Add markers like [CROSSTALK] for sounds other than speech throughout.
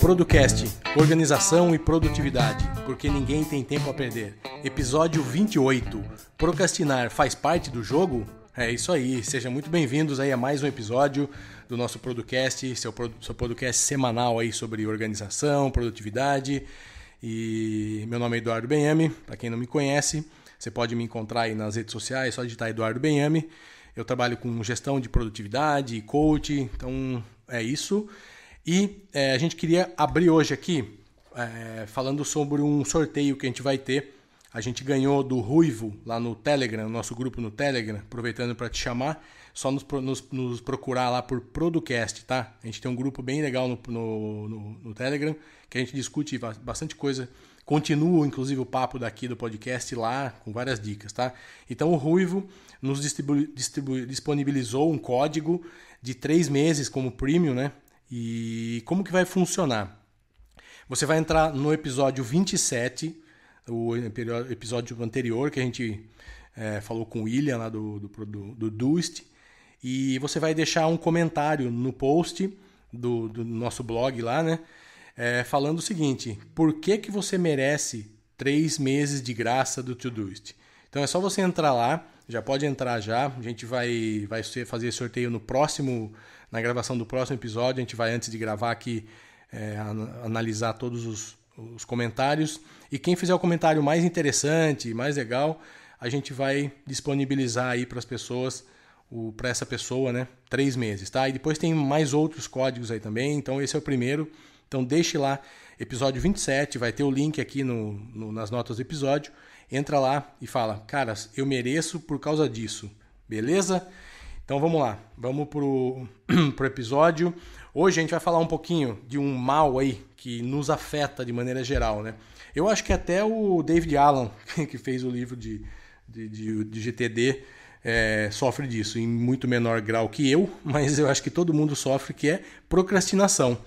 Producast, organização e produtividade, porque ninguém tem tempo a perder. Episódio 28. Procrastinar faz parte do jogo? É isso aí, sejam muito bem-vindos aí a mais um episódio do nosso podcast, seu, seu podcast semanal aí sobre organização, produtividade. E meu nome é Eduardo Benhame, para quem não me conhece, você pode me encontrar aí nas redes sociais, é só digitar Eduardo Benhame. Eu trabalho com gestão de produtividade, coach, então é isso. E é, a gente queria abrir hoje aqui é, falando sobre um sorteio que a gente vai ter a gente ganhou do Ruivo lá no Telegram, nosso grupo no Telegram, aproveitando para te chamar. Só nos, nos, nos, procurar lá por Producast, tá? A gente tem um grupo bem legal no, no, no, no Telegram, que a gente discute bastante coisa. Continua, inclusive, o papo daqui do podcast lá, com várias dicas, tá? Então, o Ruivo nos distribu, distribu, disponibilizou um código de três meses como premium, né? E como que vai funcionar? Você vai entrar no episódio 27 o episódio anterior que a gente é, falou com o William lá do, do, do, do Dust. E você vai deixar um comentário no post do, do nosso blog lá, né? É, falando o seguinte: por que, que você merece três meses de graça do Todoist? Então é só você entrar lá, já pode entrar já. A gente vai, vai fazer sorteio no próximo, na gravação do próximo episódio. A gente vai, antes de gravar aqui, é, analisar todos os, os comentários. E quem fizer o comentário mais interessante, mais legal, a gente vai disponibilizar aí para as pessoas, para essa pessoa, né? Três meses, tá? E depois tem mais outros códigos aí também. Então esse é o primeiro. Então deixe lá, episódio 27, vai ter o link aqui no, no nas notas do episódio. Entra lá e fala, caras, eu mereço por causa disso, beleza? Então vamos lá, vamos pro, [CLEARS THROAT] pro episódio. Hoje a gente vai falar um pouquinho de um mal aí que nos afeta de maneira geral, né? Eu acho que até o David Allen, [LAUGHS] que fez o livro de, de, de, de GTD, é, sofre disso, em muito menor grau que eu, [LAUGHS] mas eu acho que todo mundo sofre, que é procrastinação.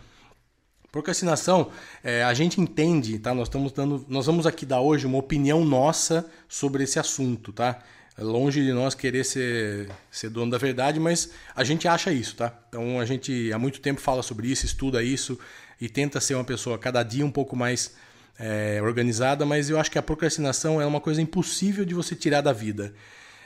Procrastinação, é, a gente entende, tá? Nós estamos dando, nós vamos aqui dar hoje uma opinião nossa sobre esse assunto, tá? É longe de nós querer ser, ser dono da verdade, mas a gente acha isso, tá? Então a gente há muito tempo fala sobre isso, estuda isso, e tenta ser uma pessoa cada dia um pouco mais é, organizada, mas eu acho que a procrastinação é uma coisa impossível de você tirar da vida.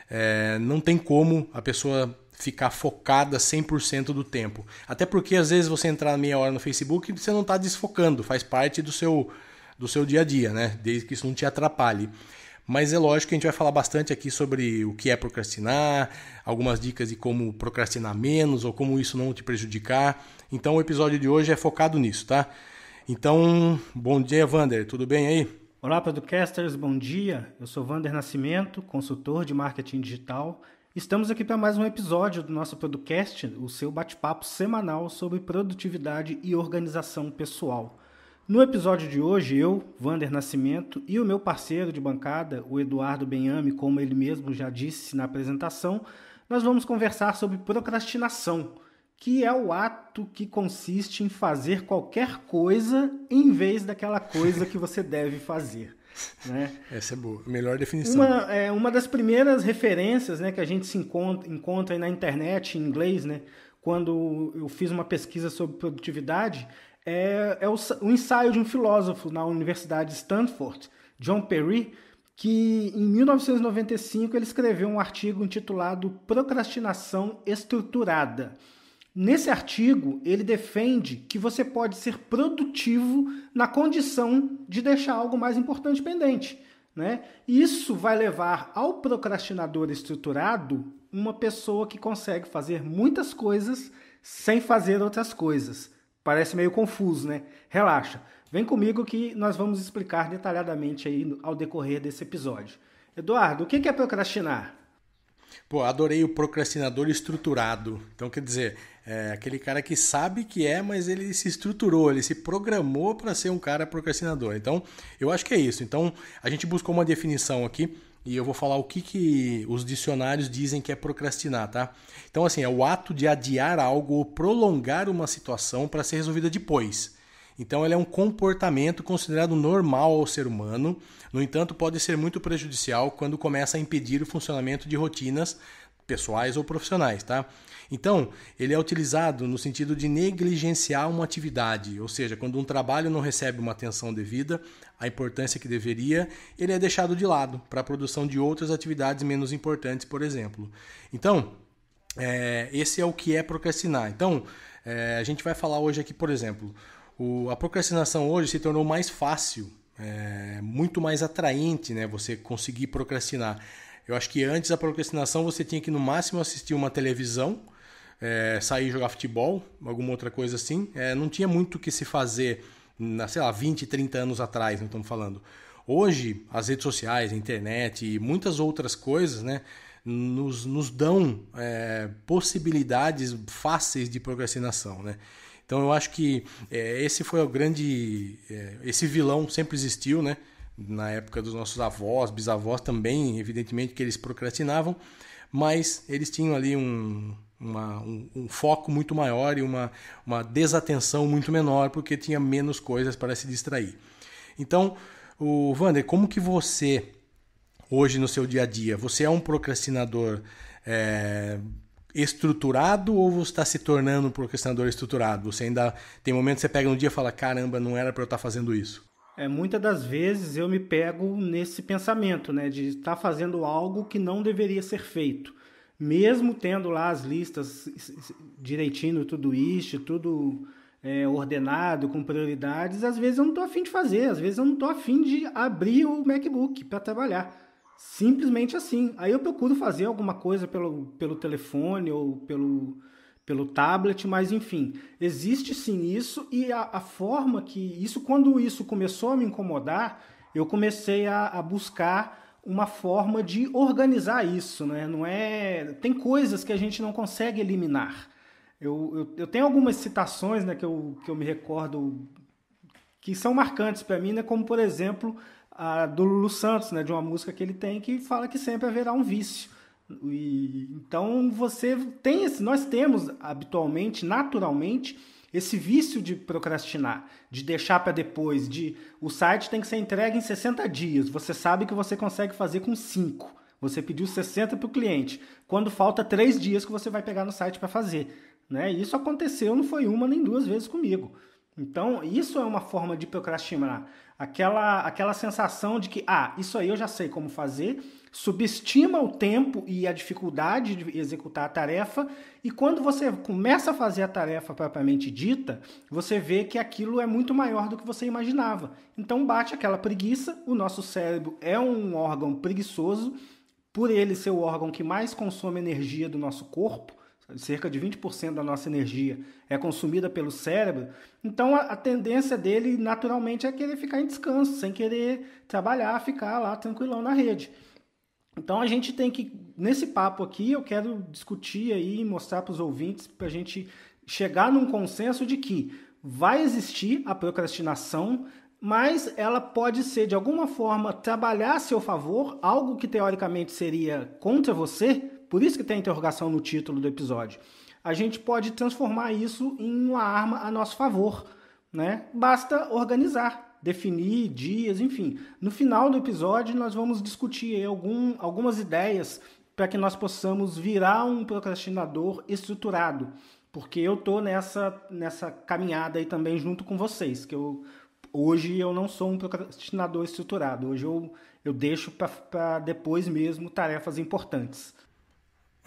É, não tem como a pessoa ficar focada 100% do tempo. Até porque às vezes você entrar meia hora no Facebook e você não está desfocando, faz parte do seu, do seu dia a dia, né? desde que isso não te atrapalhe. Mas é lógico que a gente vai falar bastante aqui sobre o que é procrastinar, algumas dicas de como procrastinar menos ou como isso não te prejudicar. Então o episódio de hoje é focado nisso, tá? Então, bom dia, Vander, tudo bem aí? Olá, Podcasters, bom dia. Eu sou Vander Nascimento, consultor de marketing digital. Estamos aqui para mais um episódio do nosso podcast, o seu bate-papo semanal sobre produtividade e organização pessoal. No episódio de hoje, eu, Vander Nascimento, e o meu parceiro de bancada, o Eduardo Benhame, como ele mesmo já disse na apresentação, nós vamos conversar sobre procrastinação, que é o ato que consiste em fazer qualquer coisa em vez daquela coisa que você deve fazer. Né? Essa é boa, melhor definição. Uma, é, uma das primeiras referências né, que a gente se encontra, encontra na internet, em inglês, né, quando eu fiz uma pesquisa sobre produtividade, é, é o, o, ensaio de um filósofo na Universidade de Stanford, John Perry, que em 1995 ele escreveu um artigo intitulado Procrastinação Estruturada. Nesse artigo, ele defende que você pode ser produtivo na condição de deixar algo mais importante pendente. Né? Isso vai levar ao procrastinador estruturado uma pessoa que consegue fazer muitas coisas sem fazer outras coisas parece meio confuso, né? Relaxa. Vem comigo que nós vamos explicar detalhadamente aí ao decorrer desse episódio. Eduardo, o que é procrastinar? Pô, adorei o procrastinador estruturado. Então, quer dizer, é aquele cara que sabe que é, mas ele se estruturou, ele se programou para ser um cara procrastinador. Então, eu acho que é isso. Então, a gente buscou uma definição aqui e eu vou falar o que, que os dicionários dizem que é procrastinar, tá? Então, assim, é o ato de adiar algo ou prolongar uma situação para ser resolvida depois. Então, ele é um comportamento considerado normal ao ser humano, no entanto, pode ser muito prejudicial quando começa a impedir o funcionamento de rotinas pessoais ou profissionais, tá? Então, ele é utilizado no sentido de negligenciar uma atividade, ou seja, quando um trabalho não recebe uma atenção devida, a importância que deveria, ele é deixado de lado para a produção de outras atividades menos importantes, por exemplo. Então, é, esse é o que é procrastinar. Então, é, a gente vai falar hoje aqui, por exemplo, o, a procrastinação hoje se tornou mais fácil, é, muito mais atraente, né? Você conseguir procrastinar. Eu acho que antes da procrastinação você tinha que no máximo assistir uma televisão, é, sair jogar futebol, alguma outra coisa assim. É, não tinha muito o que se fazer, na, sei lá, 20, 30 anos atrás, não estamos falando. Hoje, as redes sociais, a internet e muitas outras coisas, né? Nos, nos dão é, possibilidades fáceis de procrastinação, né? Então eu acho que é, esse foi o grande... É, esse vilão sempre existiu, né? na época dos nossos avós, bisavós também, evidentemente que eles procrastinavam, mas eles tinham ali um, uma, um, um, foco muito maior e uma, uma desatenção muito menor, porque tinha menos coisas para se distrair. Então, o Vander, como que você, hoje no seu dia a dia, você é um procrastinador é, estruturado ou você está se tornando um procrastinador estruturado? Você ainda tem momentos que você pega um dia e fala, caramba, não era para eu estar tá fazendo isso é, muitas das vezes eu me pego nesse pensamento, né, de estar tá fazendo algo que não deveria ser feito, mesmo tendo lá as listas direitinho, tudo isto, tudo é, ordenado, com prioridades, às vezes eu não estou afim de fazer, às vezes eu não estou afim de abrir o MacBook para trabalhar. Simplesmente assim. Aí eu procuro fazer alguma coisa pelo, pelo telefone ou pelo, pelo tablet, mas enfim, existe sim isso e a, a forma que isso, quando isso começou a me incomodar, eu comecei a, a buscar uma forma de organizar isso, né? Não é, tem coisas que a gente não consegue eliminar. Eu, eu, eu tenho algumas citações, né, que eu, que eu me recordo que são marcantes para mim, né? Como por exemplo a do Lulu Santos, né? De uma música que ele tem que fala que sempre haverá um vício. E, então você tem esse, nós temos habitualmente, naturalmente, esse vício de procrastinar, de deixar para depois, de o site tem que ser entregue em 60 dias. Você sabe que você consegue fazer com 5. Você pediu 60 para o cliente, quando falta 3 dias que você vai pegar no site para fazer. Né? Isso aconteceu, não foi uma nem duas vezes comigo. Então, isso é uma forma de procrastinar. Aquela, aquela sensação de que, ah, isso aí eu já sei como fazer, subestima o tempo e a dificuldade de executar a tarefa, e quando você começa a fazer a tarefa propriamente dita, você vê que aquilo é muito maior do que você imaginava. Então bate aquela preguiça, o nosso cérebro é um órgão preguiçoso, por ele ser o órgão que mais consome energia do nosso corpo, cerca de 20% da nossa energia é consumida pelo cérebro, então a, a, tendência dele naturalmente é querer ficar em descanso, sem querer trabalhar, ficar lá tranquilão na rede. Então a gente tem que, nesse papo aqui, eu quero discutir aí, mostrar para os ouvintes, para a gente chegar num consenso de que vai existir a procrastinação, mas ela pode ser, de alguma forma, trabalhar a seu favor, algo que teoricamente seria contra você, por isso que tem a interrogação no título do episódio. A gente pode transformar isso em uma arma a nosso favor, né? Basta organizar, definir dias, enfim. No final do episódio, nós vamos discutir algum, algumas ideias para que nós possamos virar um procrastinador estruturado, porque eu tô nessa nessa caminhada aí também junto com vocês, que eu hoje eu não sou um procrastinador estruturado, hoje eu eu deixo para depois mesmo tarefas importantes.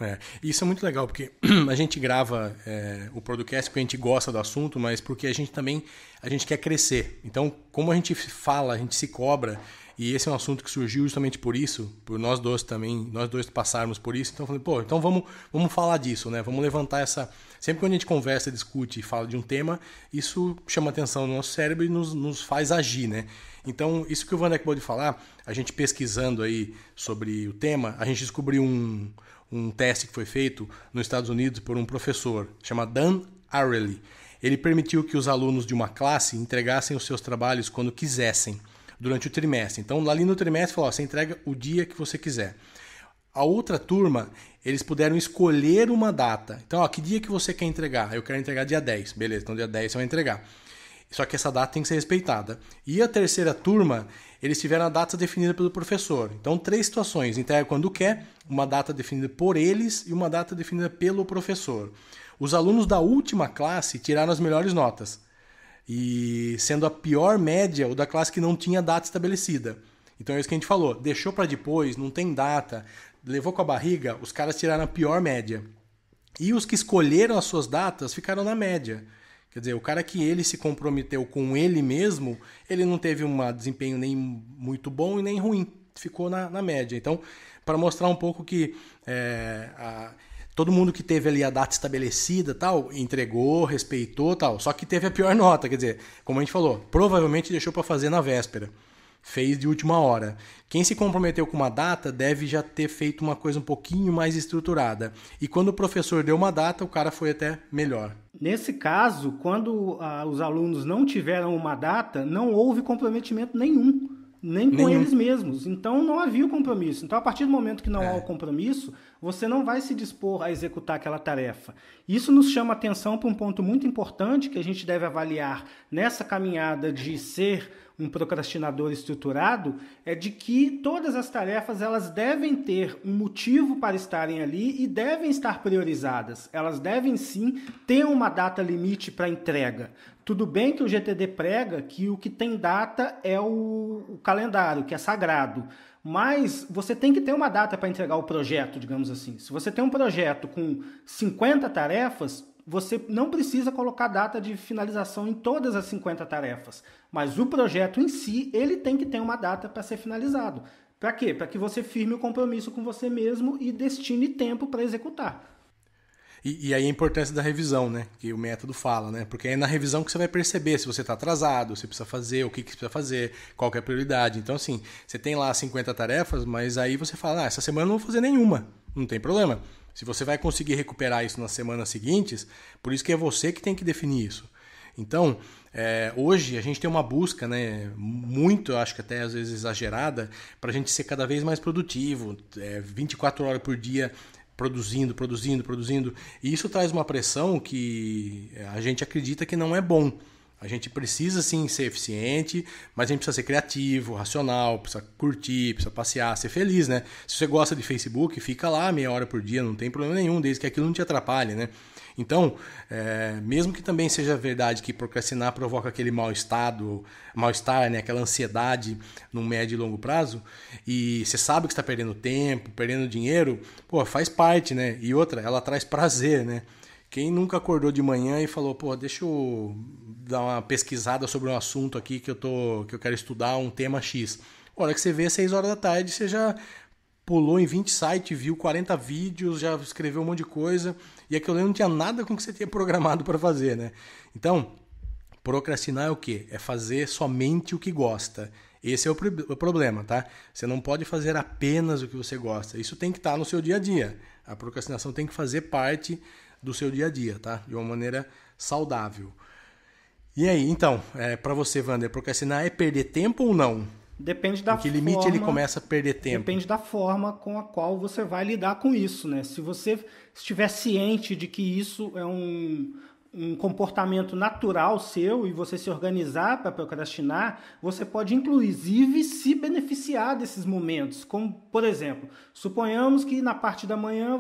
É, isso é muito legal, porque [CLEARS THROAT] a gente grava é, o podcast porque a gente gosta do assunto, mas porque a gente também a gente quer crescer. Então, como a gente fala, a gente se cobra, e esse é um assunto que surgiu justamente por isso, por nós dois também, nós dois passarmos por isso. Então, eu falei, pô, então vamos, vamos falar disso, né? Vamos levantar essa. Sempre que a gente conversa, discute e fala de um tema, isso chama atenção no nosso cérebro e nos, nos faz agir, né? Então, isso que o Wander acabou de falar, a gente pesquisando aí sobre o tema, a gente descobriu um um teste que foi feito nos Estados Unidos por um professor chamado Dan Ariely. Ele permitiu que os alunos de uma classe entregassem os seus trabalhos quando quisessem durante o trimestre. Então, ali no trimestre, falou: ó, você entrega o dia que você quiser. A outra turma, eles puderam escolher uma data. Então, ó, que dia que você quer entregar? Eu quero entregar dia 10. Beleza, então dia 10 você vai entregar. Só que essa data tem que ser respeitada. E a terceira turma, eles tiveram a data definida pelo professor. Então, três situações: entrega é quando quer, uma data definida por eles e uma data definida pelo professor. Os alunos da última classe tiraram as melhores notas, e sendo a pior média o da classe que não tinha data estabelecida. Então é isso que a gente falou: deixou para depois, não tem data, levou com a barriga, os caras tiraram a pior média. E os que escolheram as suas datas ficaram na média. Quer dizer, o cara que ele se comprometeu com ele mesmo, ele não teve um desempenho nem muito bom e nem ruim, ficou na, na média. Então, para mostrar um pouco que é, a, todo mundo que teve ali a data estabelecida, tal, entregou, respeitou, tal, só que teve a pior nota, quer dizer, como a gente falou, provavelmente deixou para fazer na véspera fez de última hora. Quem se comprometeu com uma data deve já ter feito uma coisa um pouquinho mais estruturada. E quando o professor deu uma data, o cara foi até melhor. Nesse caso, quando ah, os alunos não tiveram uma data, não houve comprometimento nenhum, nem com nenhum. eles mesmos. Então não havia o compromisso. Então, a partir do momento que não é. há o compromisso, você não vai se dispor a executar aquela tarefa. Isso nos chama atenção para um ponto muito importante que a gente deve avaliar nessa caminhada de ser um procrastinador estruturado é de que todas as tarefas elas devem ter um motivo para estarem ali e devem estar priorizadas. Elas devem sim ter uma data limite para entrega. Tudo bem que o GTD prega que o que tem data é o, o calendário, que é sagrado. Mas você tem que ter uma data para entregar o projeto, digamos assim. Se você tem um projeto com 50 tarefas, você não precisa colocar data de finalização em todas as 50 tarefas, mas o projeto em si, ele tem que ter uma data para ser finalizado. Para quê? Para que você firme o compromisso com você mesmo e destine tempo para executar. E, e, aí a importância da revisão, né? Que o método fala, né? Porque é na revisão que você vai perceber se você está atrasado, se precisa fazer, o que, que precisa fazer, qual é a prioridade. Então, assim, você tem lá 50 tarefas, mas aí você fala, ah, essa semana eu não vou fazer nenhuma. Não tem problema. Se você vai conseguir recuperar isso nas semanas seguintes, por isso que é você que tem que definir isso. Então, é, hoje a gente tem uma busca, né, muito, acho que até às vezes exagerada, para a gente ser cada vez mais produtivo, é, 24 horas por dia produzindo, produzindo, produzindo. E isso traz uma pressão que a gente acredita que não é bom. A gente precisa sim ser eficiente, mas a gente precisa ser criativo, racional, precisa curtir, precisa passear, ser feliz, né? Se você gosta de Facebook, fica lá meia hora por dia, não tem problema nenhum, desde que aquilo não te atrapalhe, né? Então, é, mesmo que também seja verdade que procrastinar provoca aquele mal estado, mal estar, né, aquela ansiedade no médio e longo prazo, e você sabe que está perdendo tempo, perdendo dinheiro, pô, faz parte, né? E outra, ela traz prazer, né? Quem nunca acordou de manhã e falou, pô, deixa eu dar uma pesquisada sobre um assunto aqui que eu tô, que eu quero estudar, um tema X. A hora que você vê, 6 horas da tarde, você já pulou em 20 sites, viu 40 vídeos, já escreveu um monte de coisa, e aquilo ali não tinha nada com o que você tinha programado para fazer, né? Então, procrastinar é o quê? É fazer somente o que gosta. Esse é o, o problema, tá? Você não pode fazer apenas o que você gosta. Isso tem que estar tá no seu dia a dia. A procrastinação tem que fazer parte do seu dia a dia, tá? De uma maneira saudável. E aí, então, é, para você, Wander, procrastinar é perder tempo ou não? Depende da em que limite forma, ele começa a perder tempo? Depende da forma com a qual você vai lidar com isso, né? Se você estiver ciente de que isso é um, um comportamento natural seu e você se organizar para procrastinar, você pode inclusive se beneficiar desses momentos. Como, por exemplo, suponhamos que na parte da manhã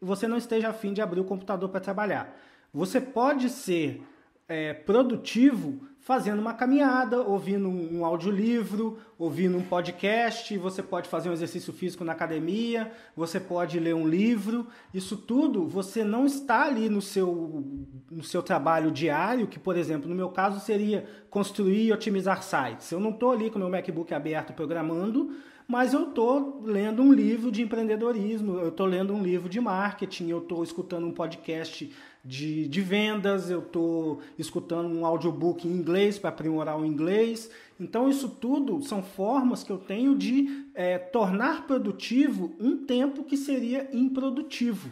e você não esteja afim de abrir o computador para trabalhar. Você pode ser é, produtivo fazendo uma caminhada, ouvindo um audiolivro, ouvindo um podcast, você pode fazer um exercício físico na academia, você pode ler um livro. Isso tudo você não está ali no seu, no seu trabalho diário, que, por exemplo, no meu caso seria construir e otimizar sites. Eu não estou ali com o meu MacBook aberto programando, mas eu estou lendo um livro de empreendedorismo, eu estou lendo um livro de marketing, eu estou escutando um podcast de, de vendas, eu estou escutando um audiobook em inglês para aprimorar o inglês. Então, isso tudo são formas que eu tenho de é, tornar produtivo um tempo que seria improdutivo.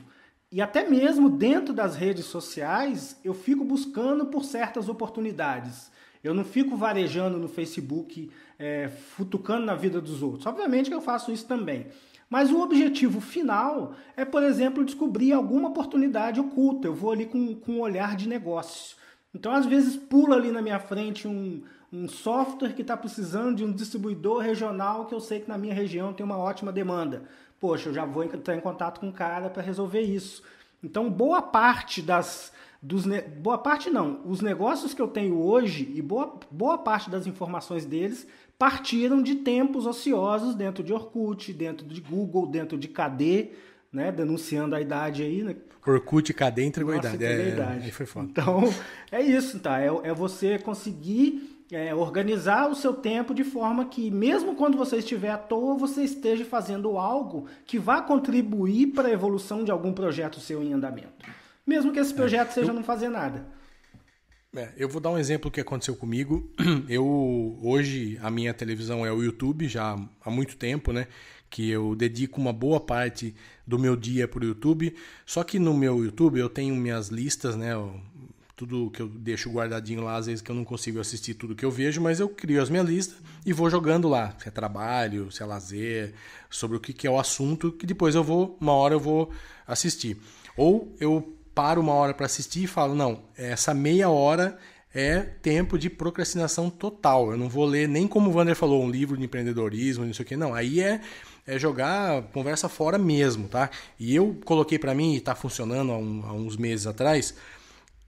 E até mesmo dentro das redes sociais, eu fico buscando por certas oportunidades. Eu não fico varejando no Facebook, é, futucando na vida dos outros. Obviamente que eu faço isso também. Mas o objetivo final é, por exemplo, descobrir alguma oportunidade oculta. Eu vou ali com, com um olhar de negócio. Então, às vezes, pula ali na minha frente um, um software que está precisando de um distribuidor regional que eu sei que na minha região tem uma ótima demanda. Poxa, eu já vou entrar em contato com o cara para resolver isso. Então, boa parte das, dos ne... boa parte não, os negócios que eu tenho hoje e boa, boa parte das informações deles partiram de tempos ociosos dentro de Orkut, dentro de Google, dentro de KD, né, denunciando a idade aí, né? Orkut, KD entregou Nossa, a é, idade. É, a idade. foi foda. Então, é isso, tá? É, é você conseguir é, organizar o seu tempo de forma que, mesmo quando você estiver à toa, você esteja fazendo algo que vá contribuir para a evolução de algum projeto seu em andamento mesmo que esse é. projeto é, seja eu, não fazer nada. É, eu vou dar um exemplo que aconteceu comigo. [CLEARS THROAT] Eu hoje a minha televisão é o YouTube já há muito tempo, né? Que eu dedico uma boa parte do meu dia para o YouTube. Só que no meu YouTube eu tenho minhas listas, né? Tudo que eu deixo guardadinho lá, às vezes que eu não consigo assistir tudo que eu vejo, mas eu crio as minhas listas e vou jogando lá. Se é trabalho, se é lazer, sobre o que, que é o assunto, que depois eu vou, uma hora eu vou assistir. Ou eu paro uma hora para assistir e falo, não, essa meia hora é tempo de procrastinação total. Eu não vou ler nem como o Wander falou, um livro de empreendedorismo, não sei o que, não. Aí é, é jogar conversa fora mesmo, tá? E eu coloquei para mim, e tá funcionando há, um, há, uns meses atrás,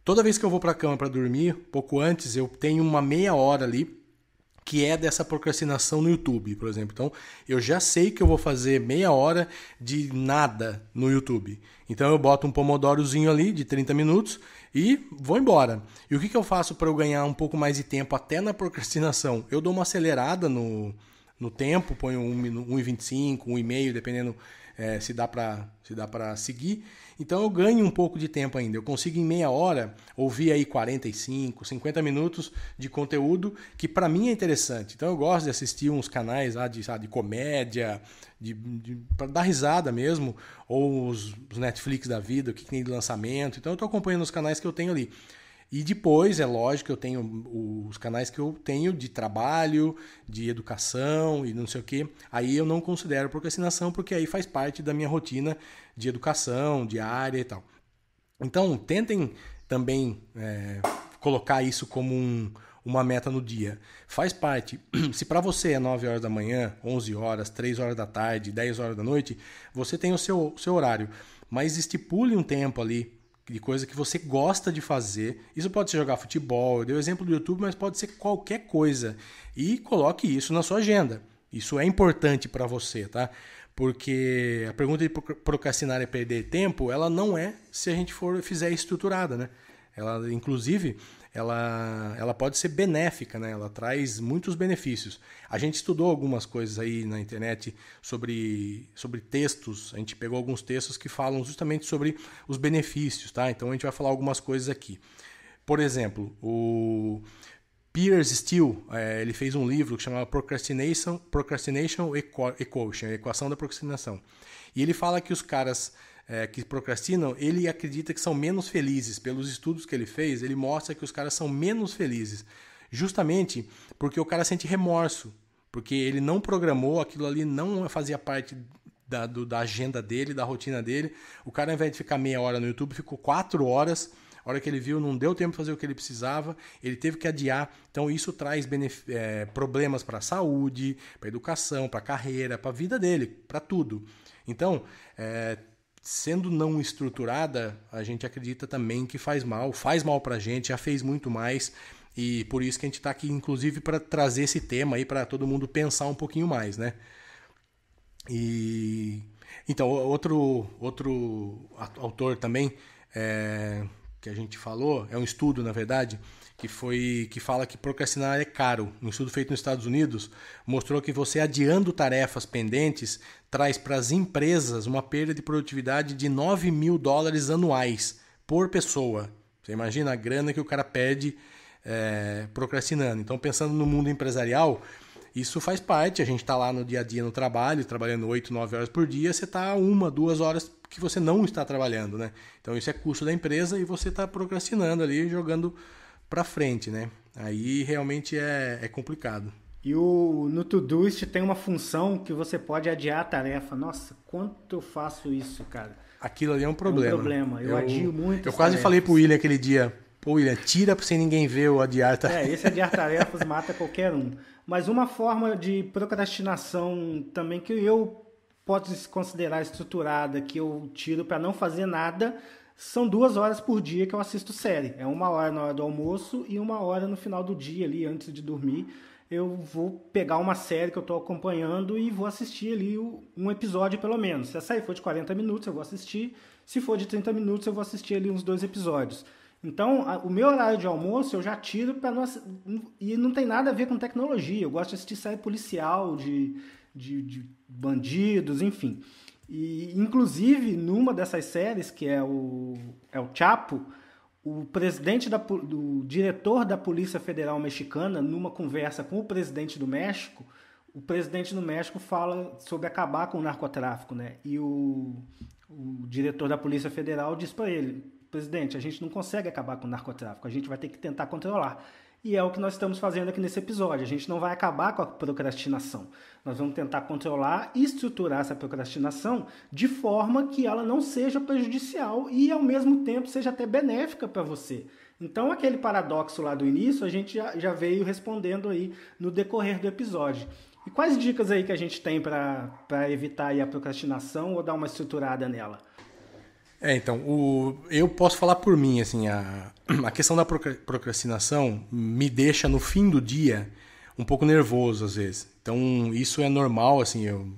toda vez que eu vou para a cama para dormir, pouco antes, eu tenho uma meia hora ali que é dessa procrastinação no YouTube, por exemplo. Então, eu já sei que eu vou fazer meia hora de nada no YouTube. Então, eu boto um pomodorozinho ali de 30 minutos e vou embora. E o que, que eu faço para eu ganhar um pouco mais de tempo até na procrastinação? Eu dou uma acelerada no, no tempo, ponho 1,25, 1,5, dependendo é, se dá para seguir. Então eu ganho um pouco de tempo ainda. Eu consigo em meia hora ouvir aí 45, 50 minutos de conteúdo que para mim é interessante. Então eu gosto de assistir uns canais lá de, sabe, de comédia, de, de para dar risada mesmo, ou os, os Netflix da vida, o que, que tem de lançamento. Então eu estou acompanhando os canais que eu tenho ali. E depois, é lógico, eu tenho os canais que eu tenho de trabalho, de educação e não sei o que. Aí eu não considero procrastinação, porque aí faz parte da minha rotina de educação, diária e tal. Então, tentem também é, colocar isso como um, uma meta no dia. Faz parte. [CLEARS THROAT] Se para você é 9 horas da manhã, 11 horas, 3 horas da tarde, 10 horas da noite, você tem o seu, seu horário. Mas estipule um tempo ali de coisa que você gosta de fazer. Isso pode ser jogar futebol, eu dei o exemplo do YouTube, mas pode ser qualquer coisa. E coloque isso na sua agenda. Isso é importante para você, tá? Porque a pergunta de procrastinar e é perder tempo, ela não é se a gente for fizer estruturada, né? Ela, inclusive, ela, ela pode ser benéfica, né? ela traz muitos benefícios. A gente estudou algumas coisas aí na internet sobre, sobre textos, a gente pegou alguns textos que falam justamente sobre os benefícios, tá? Então a gente vai falar algumas coisas aqui. Por exemplo, o Piers Steele, é, ele fez um livro que chamava Procrastination, Procrastination Equation, Equação da Procrastinação. E ele fala que os caras é, que procrastinam, ele acredita que são menos felizes. Pelos estudos que ele fez, ele mostra que os caras são menos felizes, justamente porque o cara sente remorso, porque ele não programou, aquilo ali não fazia parte da, do, da agenda dele, da rotina dele. O cara, ao invés de ficar meia hora no YouTube, ficou quatro horas. A hora que ele viu, não deu tempo de fazer o que ele precisava, ele teve que adiar. Então, isso traz é, problemas para a saúde, para a educação, para a carreira, para a vida dele, para tudo. Então, é, sendo não estruturada, a gente acredita também que faz mal, faz mal para a gente, já fez muito mais. E por isso que a gente está aqui, inclusive, para trazer esse tema aí para todo mundo pensar um pouquinho mais, né? E então outro outro autor também é, que a gente falou é um estudo, na verdade, que foi que fala que procrastinar é caro. Um estudo feito nos Estados Unidos mostrou que você adiando tarefas pendentes traz para as empresas uma perda de produtividade de 9 mil dólares anuais por pessoa. Você imagina a grana que o cara pede é, procrastinando. Então, pensando no mundo empresarial, isso faz parte. A gente está lá no dia a dia no trabalho, trabalhando 8, 9 horas por dia, você está uma, duas horas que você não está trabalhando, né? Então isso é custo da empresa e você está procrastinando ali, jogando para frente, né? Aí realmente é, é complicado. E o, no Todoist tem uma função que você pode adiar a tarefa. Nossa, quanto eu faço isso, cara? Aquilo ali é um problema. É um problema. Eu, eu adio muito. Eu quase tarefas. falei pro William aquele dia, pô, William, tira pra sem ninguém ver o adiar tarefas. É, esse adiar [LAUGHS] tarefas mata qualquer um. Mas uma forma de procrastinação também que eu posso considerar estruturada, que eu tiro para não fazer nada, são duas horas por dia que eu assisto série. É uma hora na hora do almoço e uma hora no final do dia ali, antes de dormir. Eu vou pegar uma série que eu estou acompanhando e vou assistir ali um episódio pelo menos. Se essa aí for de 40 minutos, eu vou assistir. Se for de 30 minutos, eu vou assistir ali uns dois episódios. Então, o meu horário de almoço eu já tiro para não. E não tem nada a ver com tecnologia. Eu gosto de assistir série policial, de, de, de bandidos, enfim. E, inclusive, numa dessas séries, que é o, é o Chapo, o presidente da, do diretor da Polícia Federal Mexicana, numa conversa com o presidente do México, o presidente do México fala sobre acabar com o narcotráfico, né? E o, o diretor da Polícia Federal diz para ele: presidente, a gente não consegue acabar com o narcotráfico, a gente vai ter que tentar controlar. E é o que nós estamos fazendo aqui nesse episódio. A gente não vai acabar com a procrastinação. Nós vamos tentar controlar e estruturar essa procrastinação de forma que ela não seja prejudicial e, ao mesmo tempo, seja até benéfica para você. Então, aquele paradoxo lá do início, a gente já, já veio respondendo aí no decorrer do episódio. E quais dicas aí que a gente tem para evitar a procrastinação ou dar uma estruturada nela? É, então, o, eu posso falar por mim, assim, a, [CLEARS THROAT] a questão da procrastinação me deixa no fim do dia um pouco nervoso às vezes. Então, isso é normal, assim, eu,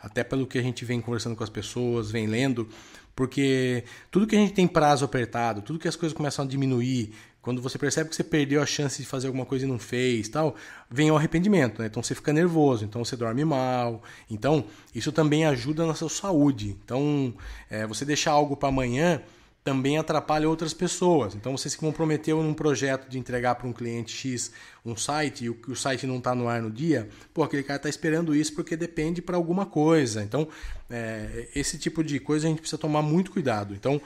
até pelo que a gente vem conversando com as pessoas, vem lendo, porque tudo que a gente tem prazo apertado, tudo que as coisas começam a diminuir, quando você percebe que você perdeu a chance de fazer alguma coisa e não fez, tal, vem o arrependimento, né? Então você fica nervoso, então você dorme mal. Então, isso também ajuda na sua saúde. Então, é, você deixar algo para amanhã também atrapalha outras pessoas. Então você se comprometeu num projeto de entregar para um cliente X um site e o, o site não está no ar no dia, pô, aquele cara está esperando isso porque depende para alguma coisa. Então é, esse tipo de coisa a gente precisa tomar muito cuidado. Então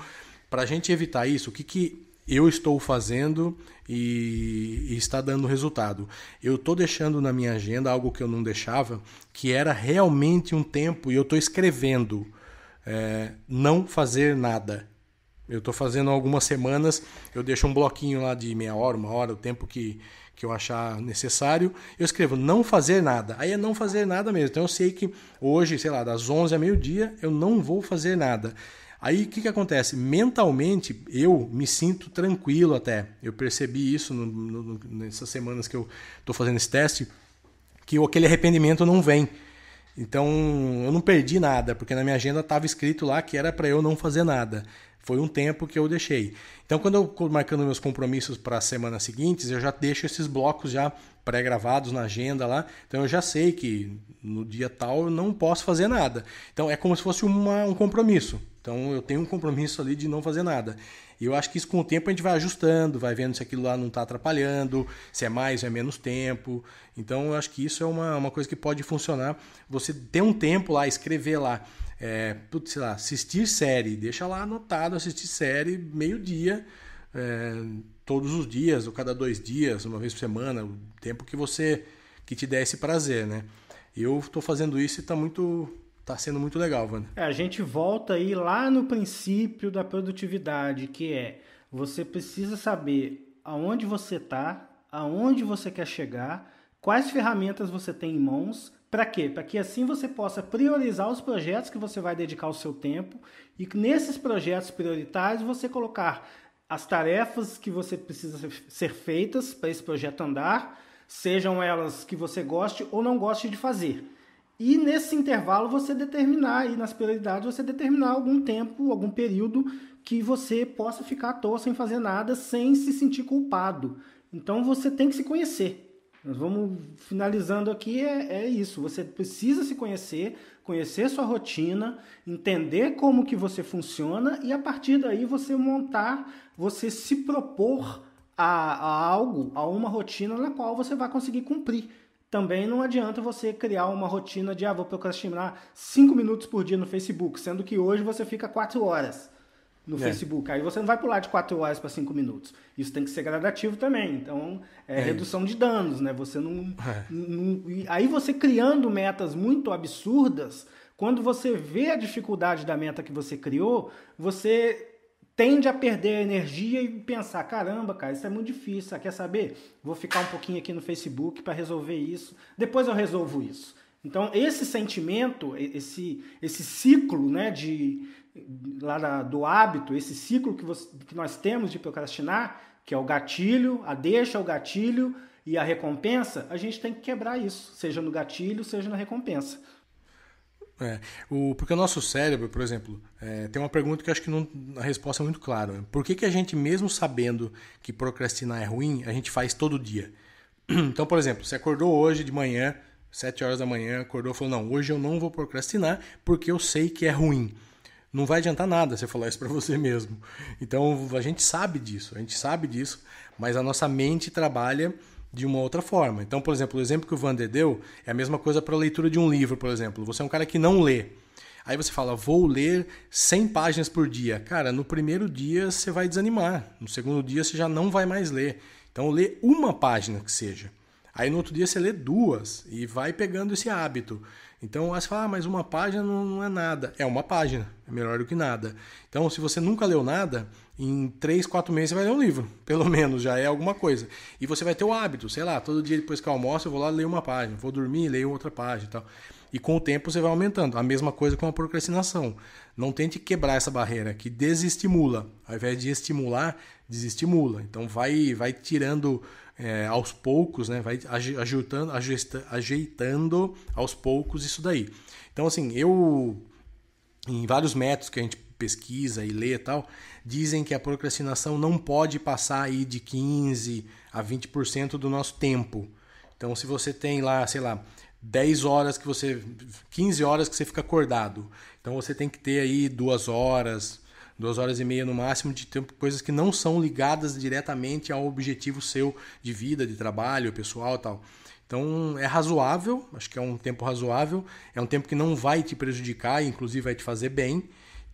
para a gente evitar isso, o que, que eu estou fazendo e, e está dando resultado. Eu estou deixando na minha agenda algo que eu não deixava, que era realmente um tempo, e eu estou escrevendo, é, não fazer nada. Eu estou fazendo algumas semanas, eu deixo um bloquinho lá de meia hora, uma hora, o tempo que, que eu achar necessário. Eu escrevo não fazer nada. Aí é não fazer nada mesmo. Então eu sei que hoje, sei lá, das 11 a meio-dia, eu não vou fazer nada. Aí o que, que acontece? Mentalmente eu me sinto tranquilo até. Eu percebi isso no, no, nessas semanas que eu estou fazendo esse teste, que aquele arrependimento não vem. Então, eu não perdi nada, porque na minha agenda estava escrito lá que era para eu não fazer nada. Foi um tempo que eu deixei. Então, quando eu estou marcando meus compromissos para as semanas seguintes, eu já deixo esses blocos já pré-gravados na agenda lá. Então, eu já sei que no dia tal eu não posso fazer nada. Então, é como se fosse uma, um compromisso. Então, eu tenho um compromisso ali de não fazer nada. E eu acho que isso com o tempo a gente vai ajustando, vai vendo se aquilo lá não está atrapalhando, se é mais ou é menos tempo. Então eu acho que isso é uma, uma coisa que pode funcionar. Você ter um tempo lá, escrever lá, é, putz, sei lá, assistir série, deixa lá anotado, assistir série meio-dia. É, todos os dias ou cada dois dias, uma vez por semana, o tempo que você que te der esse prazer, né? Eu estou fazendo isso e está muito tá sendo muito legal, Wanda. É, a gente volta aí lá no princípio da produtividade, que é você precisa saber aonde você está, aonde você quer chegar, quais ferramentas você tem em mãos, para quê? Para que assim você possa priorizar os projetos que você vai dedicar o seu tempo e que nesses projetos prioritários você colocar as tarefas que você precisa ser feitas para esse projeto andar, sejam elas que você goste ou não goste de fazer e nesse intervalo você determinar e nas prioridades você determinar algum tempo, algum período que você possa ficar à toa sem fazer nada, sem se sentir culpado. Então você tem que se conhecer. Nós vamos finalizando aqui é, é isso. Você precisa se conhecer, conhecer sua rotina, entender como que você funciona e a partir daí você montar, você se propor a, a algo, a uma rotina na qual você vai conseguir cumprir também não adianta você criar uma rotina de ah, vou procrastinar 5 minutos por dia no Facebook, sendo que hoje você fica 4 horas no é. Facebook. Aí você não vai pular de 4 horas para 5 minutos. Isso tem que ser gradativo também. Então, é, é. redução de danos, né? Você não, é. não, Aí você criando metas muito absurdas, quando você vê a dificuldade da meta que você criou, você tende a perder a energia e pensar, caramba, cara, isso é muito difícil, ah, quer saber? Vou ficar um pouquinho aqui no Facebook para resolver isso, depois eu resolvo isso. Então, esse sentimento, esse, esse ciclo né, de, lá da, do hábito, esse ciclo que, você, que nós temos de procrastinar, que é o gatilho, a deixa, o gatilho e a recompensa, a gente tem que quebrar isso, seja no gatilho, seja na recompensa. É, o, porque o nosso cérebro, por exemplo, é, tem uma pergunta que eu acho que não, a resposta é muito clara. Né? Por que, que a gente, mesmo sabendo que procrastinar é ruim, a gente faz todo dia? [CLEARS THROAT] Então, por exemplo, você acordou hoje de manhã, 7 horas da manhã, acordou e falou: Não, hoje eu não vou procrastinar porque eu sei que é ruim. Não vai adiantar nada você falar isso para você mesmo. Então, a gente sabe disso, a gente sabe disso, mas a nossa mente trabalha de uma outra forma. Então, por exemplo, o exemplo que o Vander deu é a mesma coisa para a leitura de um livro, por exemplo. Você é um cara que não lê. Aí você fala, vou ler 100 páginas por dia. Cara, no primeiro dia você vai desanimar. No segundo dia você já não vai mais ler. Então, lê uma página que seja. Aí no outro dia você lê duas e vai pegando esse hábito. Então você fala, ah, mas uma página não, é nada. É uma página, é melhor do que nada. Então se você nunca leu nada, em 3, 4 meses você vai ler um livro, [LAUGHS] pelo menos, já é alguma coisa. E você vai ter o hábito, sei lá, todo dia depois que eu almoço eu vou lá ler uma página, vou dormir leio outra página e tal. E com o tempo você vai aumentando. A mesma coisa com a procrastinação. Não tente quebrar essa barreira que desestimula. Ao invés de estimular, desestimula. Então vai, vai tirando é, aos poucos, né? vai ajeitando, ajeitando aos poucos isso daí. Então assim, eu em vários métodos que a gente pesquisa e lê e tal, dizem que a procrastinação não pode passar aí de 15 a 20% do nosso tempo. Então, se você tem lá, sei lá, 10 horas que você. 15 horas que você fica acordado. Então você tem que ter aí duas horas, duas horas e meia no máximo de tempo, coisas que não são ligadas diretamente ao objetivo seu de vida, de trabalho, pessoal e tal. Então é razoável, acho que é um tempo razoável, é um tempo que não vai te prejudicar, inclusive vai te fazer bem.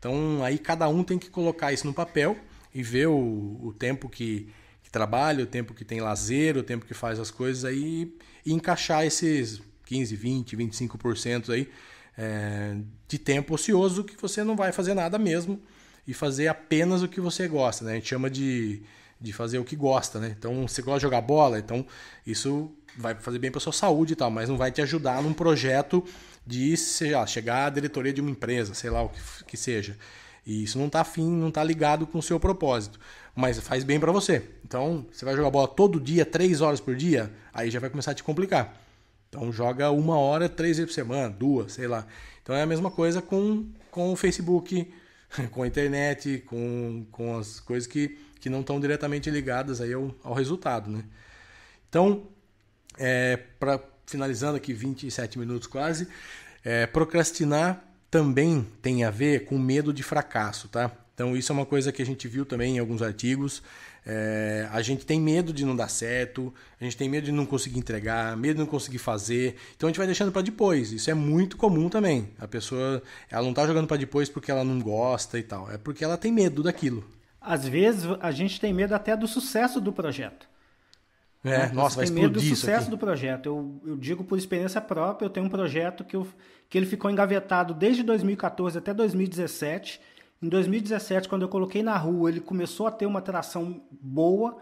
Então aí cada um tem que colocar isso no papel e ver o, o tempo que, que, trabalha, o tempo que tem lazer, o tempo que faz as coisas aí e encaixar esses 15, 20, 25% aí é, de tempo ocioso que você não vai fazer nada mesmo e fazer apenas o que você gosta, né? A gente chama de, de fazer o que gosta, né? Então, você gosta de jogar bola, então isso vai fazer bem para sua saúde e tal, mas não vai te ajudar num projeto de sei lá, chegar à diretoria de uma empresa, sei lá o que, que seja. E isso não está afim, não está ligado com o seu propósito. Mas faz bem para você. Então, você vai jogar bola todo dia, três horas por dia, aí já vai começar a te complicar. Então, joga uma hora, três vezes por semana, duas, sei lá. Então, é a mesma coisa com, com o Facebook, [LAUGHS] com a internet, com, com as coisas que, que não estão diretamente ligadas aí ao, ao resultado, né? Então, é, para finalizando aqui 27 minutos quase. É, procrastinar também tem a ver com medo de fracasso, tá? Então isso é uma coisa que a gente viu também em alguns artigos. É, a gente tem medo de não dar certo, a gente tem medo de não conseguir entregar, medo de não conseguir fazer. Então a gente vai deixando para depois. Isso é muito comum também. A pessoa ela não tá jogando para depois porque ela não gosta e tal. É porque ela tem medo daquilo. Às vezes a gente tem medo até do sucesso do projeto. É, né? nossa, vai explodir medo do sucesso do projeto. Eu, eu digo por experiência própria, eu tenho um projeto que, eu, que ele ficou engavetado desde 2014 até 2017. Em 2017, quando eu coloquei na rua, ele começou a ter uma atração boa.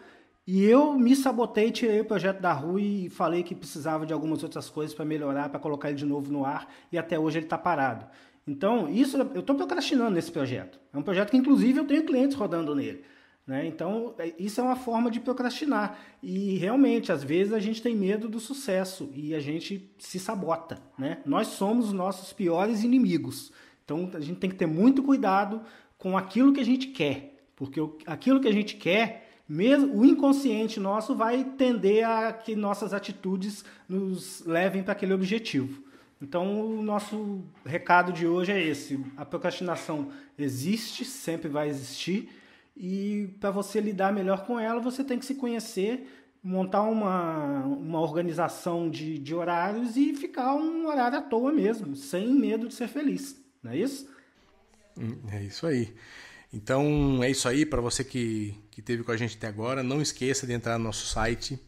E eu me sabotei, tirei o projeto da rua e falei que precisava de algumas outras coisas para melhorar, para colocar ele de novo no ar. E até hoje ele está parado. Então, isso eu estou procrastinando nesse projeto. É um projeto que, inclusive, eu tenho clientes rodando nele. Né? Então, é, isso é uma forma de procrastinar. E realmente, às vezes a gente tem medo do sucesso e a gente se sabota. Né? Nós somos os nossos piores inimigos. Então, a gente tem que ter muito cuidado com aquilo que a gente quer, porque aquilo que a gente quer, mesmo o inconsciente nosso vai tender a que nossas atitudes nos levem para aquele objetivo. Então, o nosso recado de hoje é esse: a procrastinação existe, sempre vai existir e para você lidar melhor com ela, você tem que se conhecer, montar uma, uma organização de, de horários e ficar um horário à toa mesmo, sem medo de ser feliz. Não é isso? Hum, é isso aí. Então é isso aí para você que, que teve com a gente até agora. Não esqueça de entrar no nosso site.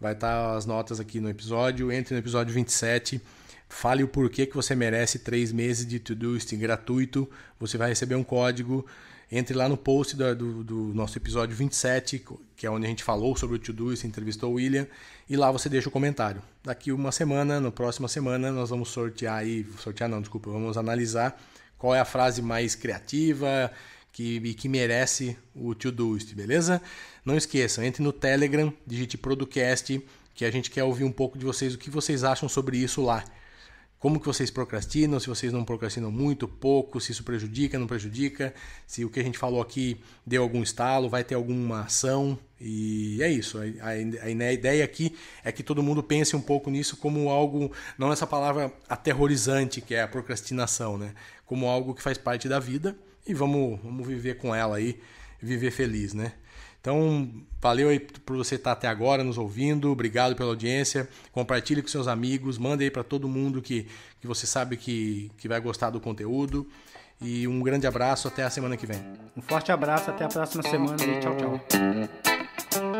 Vai estar tá as notas aqui no episódio. Entre no episódio 27. Fale o porquê que você merece três meses de Todoist gratuito. Você vai receber um código entre lá no post do, do, do nosso episódio 27, que é onde a gente falou sobre o Todoist, entrevistou o William, e lá você deixa o comentário. Daqui uma semana, na próxima semana, nós vamos sortear aí, sortear não, desculpa, vamos analisar qual é a frase mais criativa que, que merece o Todoist, beleza? Não esqueçam, entre no Telegram, digite Producast, que a gente quer ouvir um pouco de vocês, o que vocês acham sobre isso lá como que vocês procrastinam, se vocês não procrastinam muito, pouco, se isso prejudica, não prejudica, se o que a gente falou aqui deu algum estalo, vai ter alguma ação. E é isso. A, a, a ideia aqui é que todo mundo pense um pouco nisso como algo, não essa palavra aterrorizante que é a procrastinação, né? Como algo que faz parte da vida e vamos, vamos viver com ela aí, viver feliz, né? Então, valeu aí por você estar até agora nos ouvindo, obrigado pela audiência. Compartilhe com seus amigos, mande aí para todo mundo que, que você sabe que, que vai gostar do conteúdo. E um grande abraço, até a semana que vem. Um forte abraço, até a próxima semana e tchau, tchau.